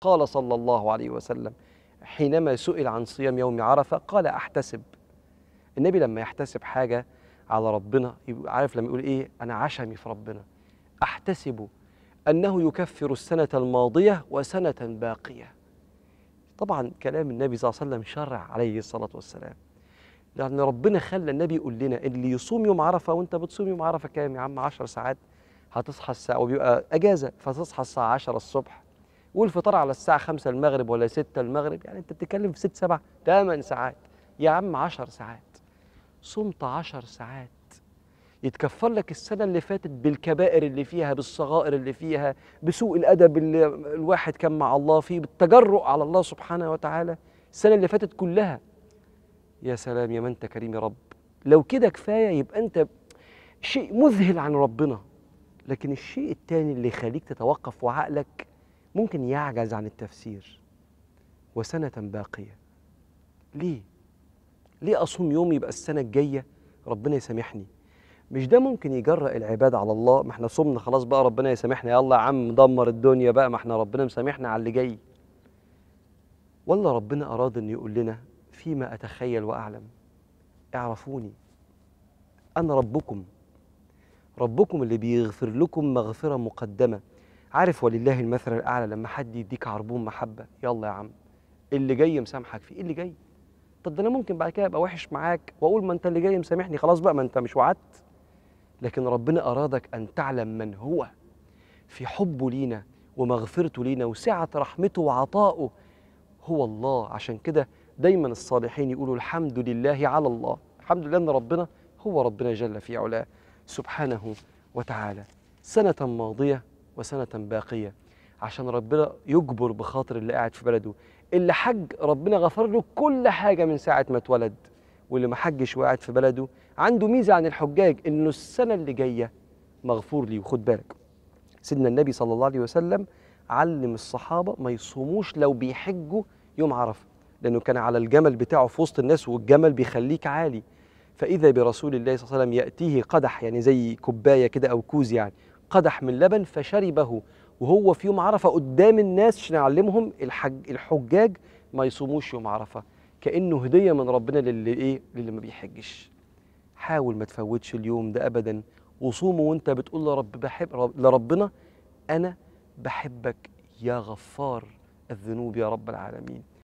قال صلى الله عليه وسلم حينما سئل عن صيام يوم عرفة قال أحتسب النبي لما يحتسب حاجة على ربنا يبقى عارف لما يقول إيه أنا عشمي في ربنا أحتسب أنه يكفر السنة الماضية وسنة باقية طبعا كلام النبي صلى الله عليه وسلم شرع عليه الصلاة والسلام لأن ربنا خلى النبي يقول لنا اللي يصوم يوم عرفة وأنت بتصوم يوم عرفة كام يا عم 10 ساعات هتصحى الساعة وبيبقى أجازة فتصحى الساعة 10 الصبح والفطار على الساعه 5 المغرب ولا 6 المغرب يعني انت بتتكلم في 6 7 8 ساعات يا عم 10 ساعات صمت 10 ساعات يتكفر لك السنه اللي فاتت بالكبائر اللي فيها بالصغائر اللي فيها بسوء الادب اللي الواحد كان مع الله فيه بالتجرؤ على الله سبحانه وتعالى السنه اللي فاتت كلها يا سلام يا من انت كريم يا رب لو كده كفايه يبقى انت شيء مذهل عن ربنا لكن الشيء التاني اللي يخليك تتوقف وعقلك ممكن يعجز عن التفسير وسنة باقية ليه؟ ليه أصوم يوم يبقى السنة الجاية ربنا يسامحني مش ده ممكن يجرأ العباد على الله ما احنا صمنا خلاص بقى ربنا يسامحنا يلا يا عم دمر الدنيا بقى ما احنا ربنا مسامحنا على اللي جاي ولا ربنا أراد أن يقول لنا فيما أتخيل وأعلم اعرفوني أنا ربكم ربكم اللي بيغفر لكم مغفرة مقدمة عارف ولله المثل الاعلى لما حد يديك عربون محبه يلا يا عم اللي جاي مسامحك فيه إيه اللي جاي طب ده انا ممكن بعد كده ابقى وحش معاك واقول ما انت اللي جاي مسامحني خلاص بقى ما انت مش وعدت لكن ربنا ارادك ان تعلم من هو في حبه لينا ومغفرته لينا وسعه رحمته وعطائه هو الله عشان كده دايما الصالحين يقولوا الحمد لله على الله الحمد لله ان ربنا هو ربنا جل في علاه سبحانه وتعالى سنه ماضيه وسنة باقية عشان ربنا يجبر بخاطر اللي قاعد في بلده اللي حج ربنا غفر له كل حاجة من ساعة ما اتولد واللي ما حجش وقاعد في بلده عنده ميزة عن الحجاج إنه السنة اللي جاية مغفور ليه وخد بالك سيدنا النبي صلى الله عليه وسلم علم الصحابة ما يصوموش لو بيحجوا يوم عرفة لأنه كان على الجمل بتاعه في وسط الناس والجمل بيخليك عالي فإذا برسول الله صلى الله عليه وسلم يأتيه قدح يعني زي كوباية كده أو كوز يعني قدح من لبن فشربه وهو في يوم عرفه قدام الناس عشان يعلمهم الحج الحجاج ما يصوموش يوم عرفه كانه هديه من ربنا للي ايه للي ما بيحجش حاول ما تفوتش اليوم ده ابدا وصومه وانت بتقول لرب بحب لربنا انا بحبك يا غفار الذنوب يا رب العالمين